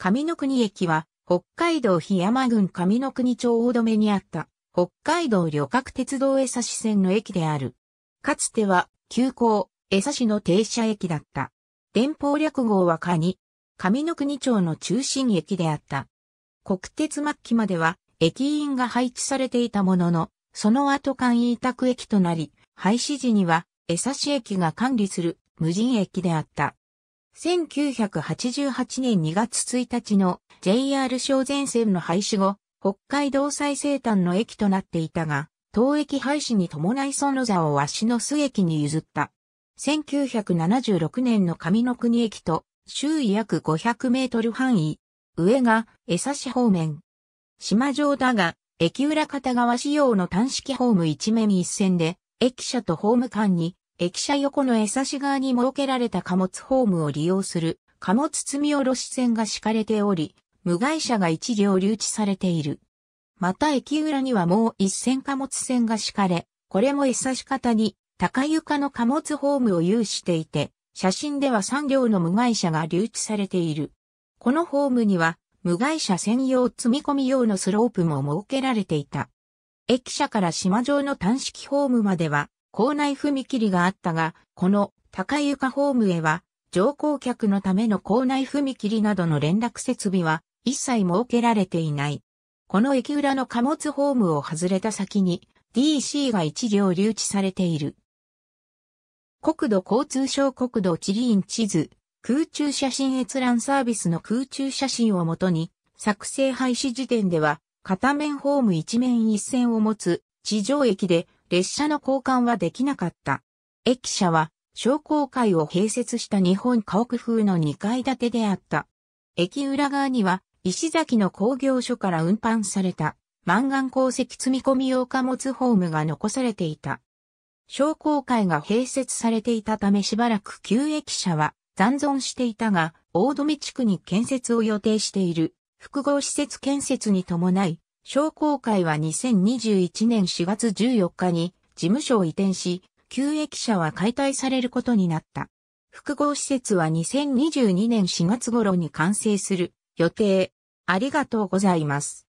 上の国駅は、北海道檜山郡上の国町大止めにあった、北海道旅客鉄道江差線の駅である。かつては、急行、江差の停車駅だった。電報略号はカニ、上の国町の中心駅であった。国鉄末期までは、駅員が配置されていたものの、その後簡易委託駅となり、廃止時には、江差駅が管理する無人駅であった。1988年2月1日の JR 小前線の廃止後、北海道最西端の駅となっていたが、当駅廃止に伴いの座を紙の巣駅に譲った。1976年の上の国駅と周囲約500メートル範囲、上が江差方面。島上だが、駅裏片側仕様の単式ホーム一面一線で、駅舎とホーム間に駅舎横の江差側に設けられた貨物ホームを利用する貨物積み下ろし線が敷かれており、無害車が一両留置されている。また駅裏にはもう一線貨物線が敷かれ、これも江差方に高床の貨物ホームを有していて、写真では三両の無害車が留置されている。このホームには、無害車専用積み込み用のスロープも設けられていた。駅舎から島上の単式ホームまでは、校内踏切があったが、この高床ホームへは、乗降客のための校内踏切などの連絡設備は一切設けられていない。この駅裏の貨物ホームを外れた先に DC が1両留置されている。国土交通省国土地理院地図、空中写真閲覧サービスの空中写真をもとに、作成廃止時点では、片面ホーム一面一線を持つ地上駅で列車の交換はできなかった。駅舎は商工会を併設した日本家屋風の2階建てであった。駅裏側には石崎の工業所から運搬されたガン鉱石積み込み用貨物ホームが残されていた。商工会が併設されていたためしばらく旧駅舎は残存していたが、大富地区に建設を予定している複合施設建設に伴い、商工会は2021年4月14日に事務所を移転し、旧駅舎は解体されることになった。複合施設は2022年4月頃に完成する予定。ありがとうございます。